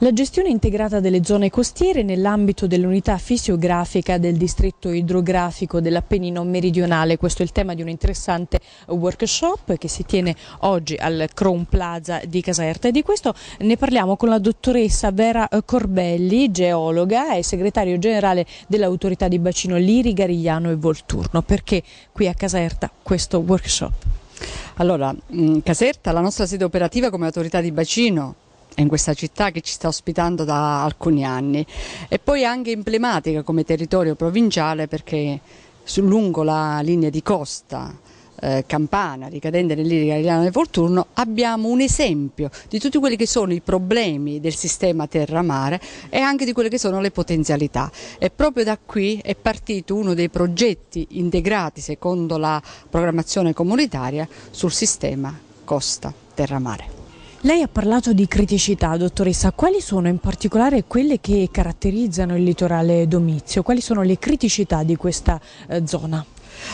La gestione integrata delle zone costiere nell'ambito dell'unità fisiografica del distretto idrografico dell'Appennino meridionale, questo è il tema di un interessante workshop che si tiene oggi al Crown Plaza di Caserta e di questo ne parliamo con la dottoressa Vera Corbelli, geologa e segretario generale dell'autorità di bacino Liri, Garigliano e Volturno. Perché qui a Caserta questo workshop? Allora, Caserta, la nostra sede operativa come autorità di bacino in questa città che ci sta ospitando da alcuni anni e poi anche emblematica come territorio provinciale perché lungo la linea di costa eh, campana ricadente nell'Irica Italiana del Volturno abbiamo un esempio di tutti quelli che sono i problemi del sistema terra-mare e anche di quelle che sono le potenzialità e proprio da qui è partito uno dei progetti integrati secondo la programmazione comunitaria sul sistema costa-terra-mare. Lei ha parlato di criticità, dottoressa. Quali sono in particolare quelle che caratterizzano il litorale domizio? Quali sono le criticità di questa eh, zona?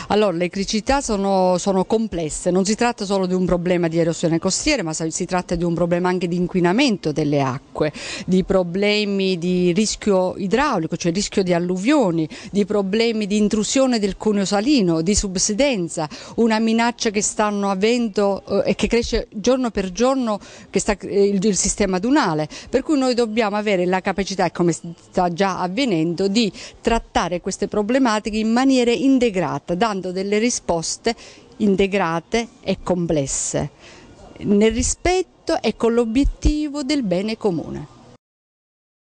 Allora, le criticità sono, sono, complesse, non si tratta solo di un problema di erosione costiera, ma si tratta di un problema anche di inquinamento delle acque, di problemi di rischio idraulico, cioè rischio di alluvioni, di problemi di intrusione del cuneo salino, di subsidenza, una minaccia che stanno avendo eh, e che cresce giorno per giorno sta, eh, il, il sistema dunale, per cui noi dobbiamo avere la capacità, come sta già avvenendo, di trattare queste problematiche in maniera integrata integrata, dando delle risposte integrate e complesse, nel rispetto e con l'obiettivo del bene comune.